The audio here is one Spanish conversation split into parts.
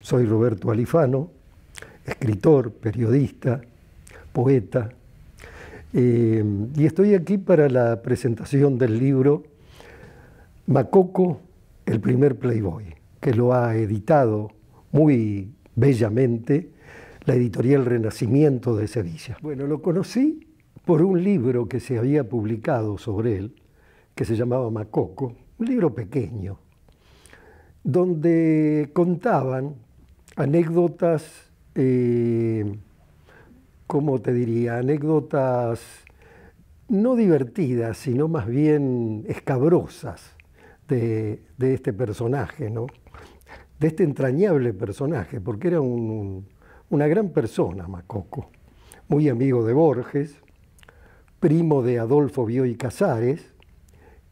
Soy Roberto Alifano, escritor, periodista, poeta, eh, y estoy aquí para la presentación del libro Macoco, el primer Playboy, que lo ha editado muy bellamente la editorial Renacimiento de Sevilla. Bueno, lo conocí por un libro que se había publicado sobre él, que se llamaba Macoco, un libro pequeño, donde contaban anécdotas, eh, ¿cómo te diría? Anécdotas no divertidas, sino más bien escabrosas de, este personaje, ¿no? De este entrañable personaje, porque era una gran persona, Macoco, muy amigo de Borges, primo de Adolfo Bioy Casares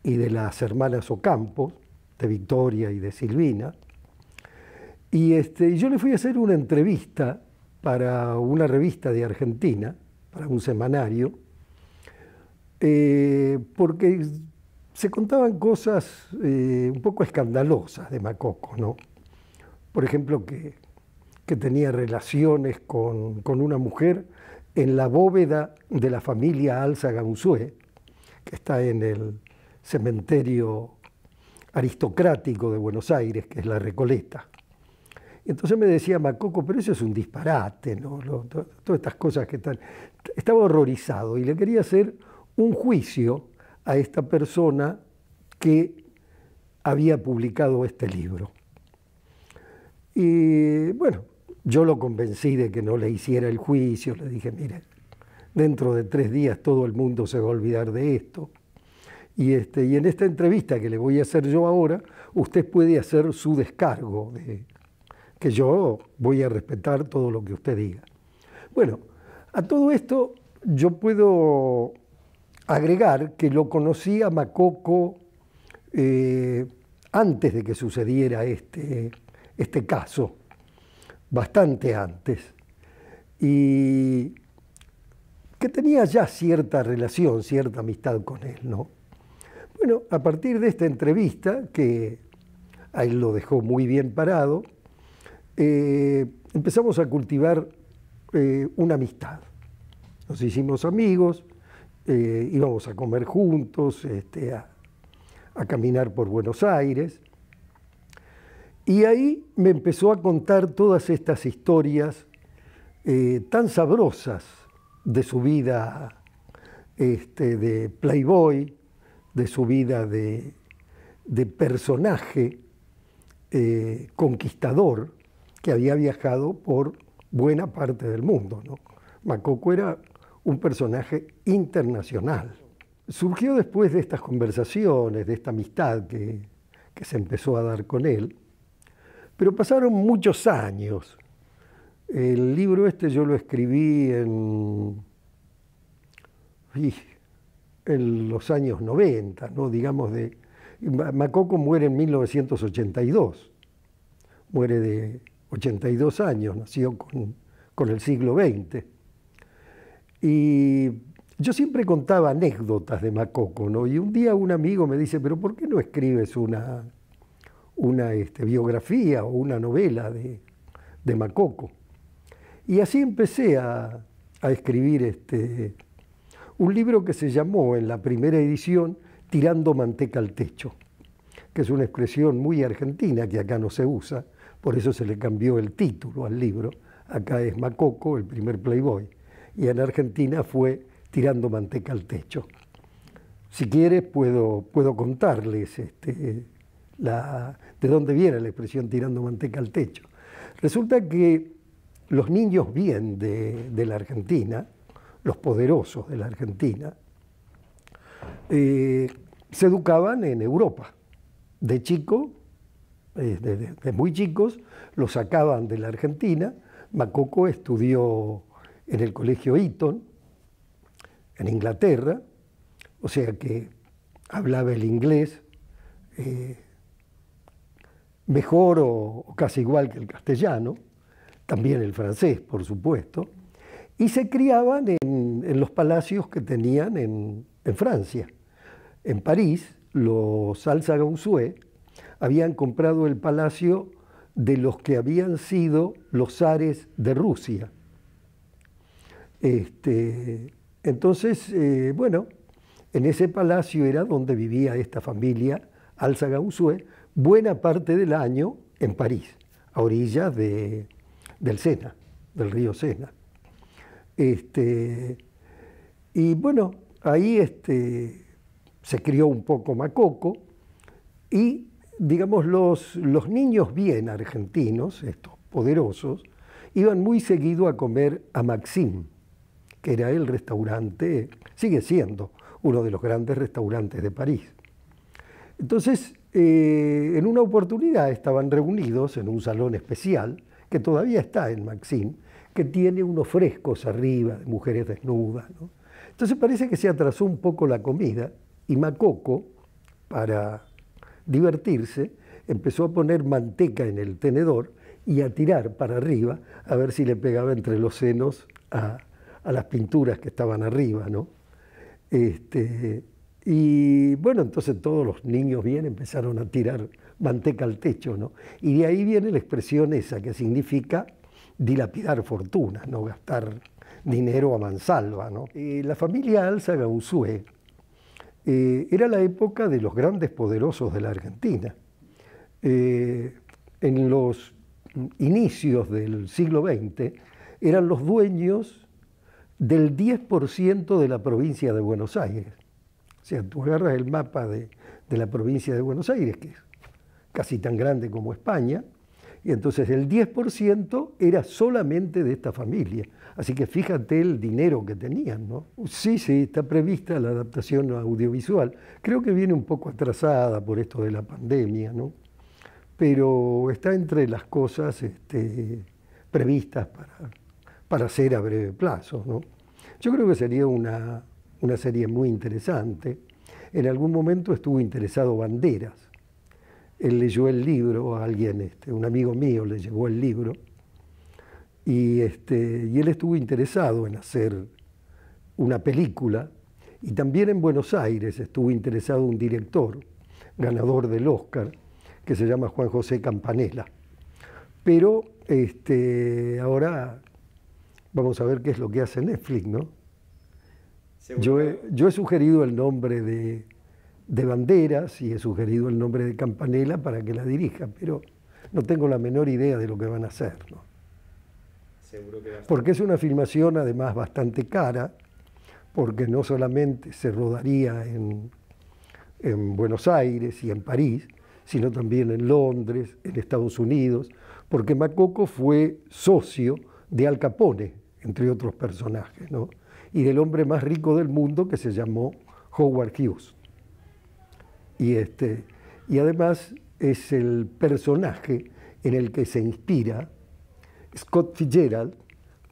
y de las hermanas Ocampo, de Victoria y de Silvina, este, y yo le fui a hacer una entrevista para una revista de Argentina, para un semanario, eh, porque se contaban cosas eh, un poco escandalosas de Macoco, ¿no? Por ejemplo, que, tenía relaciones con, una mujer en la bóveda de la familia Alza Gansué, que está en el cementerio aristocrático de Buenos Aires, que es la Recoleta. Entonces me decía Macoco, pero eso es un disparate, ¿no? todas estas cosas que están... Estaba horrorizado y le quería hacer un juicio a esta persona que había publicado este libro. Y bueno, yo lo convencí de que no le hiciera el juicio, le dije, mire, dentro de tres días todo el mundo se va a olvidar de esto. Y, este, y en esta entrevista que le voy a hacer yo ahora, usted puede hacer su descargo de, que yo voy a respetar todo lo que usted diga. Bueno, a todo esto yo puedo agregar que lo conocí a Macoco eh, antes de que sucediera este, este caso, bastante antes, y que tenía ya cierta relación, cierta amistad con él, ¿no? Bueno, a partir de esta entrevista, que ahí lo dejó muy bien parado, eh, empezamos a cultivar eh, una amistad. Nos hicimos amigos, eh, íbamos a comer juntos, este, a, caminar por Buenos Aires. Y ahí me empezó a contar todas estas historias tan sabrosas de su vida este, de playboy, de su vida de, personaje conquistador, que había viajado por buena parte del mundo. ¿no? Macoco era un personaje internacional. Surgió después de estas conversaciones, de esta amistad que, se empezó a dar con él, pero pasaron muchos años. El libro este yo lo escribí en, en los años 90, ¿no? digamos de... Macoco muere en 1982, muere de 82 años, nació con, el siglo XX. Y yo siempre contaba anécdotas de Macoco, ¿no? Y un día un amigo me dice, pero ¿por qué no escribes una, una este, biografía o una novela de, de, Macoco? Y así empecé a, a escribir este, un libro que se llamó en la primera edición Tirando manteca al techo, que es una expresión muy argentina que acá no se usa, por eso se le cambió el título al libro. Acá es Macoco, el primer Playboy. Y en Argentina fue Tirando Manteca al Techo. Si quieres, puedo, puedo contarles este, la, de dónde viene la expresión tirando manteca al techo. Resulta que los niños bien de, la Argentina, los poderosos de la Argentina, eh, se educaban en Europa. De chico desde, eh, muy chicos, los sacaban de la Argentina. Macoco estudió en el colegio Eton, en Inglaterra, o sea que hablaba el inglés eh, mejor o, casi igual que el castellano, también el francés, por supuesto, y se criaban en, los palacios que tenían en, Francia. En París, los alsa habían comprado el palacio de los que habían sido los zares de Rusia. Este, entonces, eh, bueno, en ese palacio era donde vivía esta familia alza buena parte del año en París, a orillas de, del Sena, del río Sena. Este, y bueno, ahí este, se crió un poco Macoco y digamos, los, niños bien argentinos, estos poderosos, iban muy seguido a comer a Maxim, que era el restaurante, sigue siendo uno de los grandes restaurantes de París. Entonces, eh, en una oportunidad estaban reunidos en un salón especial, que todavía está en Maxim, que tiene unos frescos arriba de mujeres desnudas. Entonces parece que se atrasó un poco la comida y Macoco, para divertirse, empezó a poner manteca en el tenedor y a tirar para arriba a ver si le pegaba entre los senos a, las pinturas que estaban arriba, ¿no? Este, y bueno, entonces todos los niños bien empezaron a tirar manteca al techo, Y de ahí viene la expresión esa que significa dilapidar fortuna no gastar dinero a mansalva, ¿no? Eh, la familia Alza usue eh, era la época de los grandes poderosos de la Argentina. Eh, en los inicios del siglo XX eran los dueños del 10% de la provincia de Buenos Aires. O sea, tú agarras el mapa de, de la provincia de Buenos Aires, que es casi tan grande como España, y entonces el 10% era solamente de esta familia. Así que fíjate el dinero que tenían, Sí, sí, está prevista la adaptación audiovisual. Creo que viene un poco atrasada por esto de la pandemia, Pero está entre las cosas este, previstas para, hacer a breve plazo, Yo creo que sería una, una serie muy interesante. En algún momento estuvo interesado Banderas él leyó el libro, a alguien, este, un amigo mío le llegó el libro, y, este, y él estuvo interesado en hacer una película, y también en Buenos Aires estuvo interesado un director, ganador del Oscar, que se llama Juan José Campanella. Pero este, ahora vamos a ver qué es lo que hace Netflix, ¿no? Yo yo he, sugerido el nombre de de banderas y he sugerido el nombre de Campanella para que la dirija, pero no tengo la menor idea de lo que van a hacer. porque es una filmación además bastante cara, porque no solamente se rodaría en, en Buenos Aires y en París, sino también en Londres, en Estados Unidos, porque Macoco fue socio de Al Capone, entre otros personajes, ¿no? y del hombre más rico del mundo que se llamó Howard Hughes. Y, este, y además es el personaje en el que se inspira Scott Fitzgerald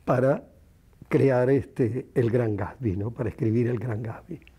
para crear este, el Gran Gatsby, ¿no? para escribir el Gran Gatsby.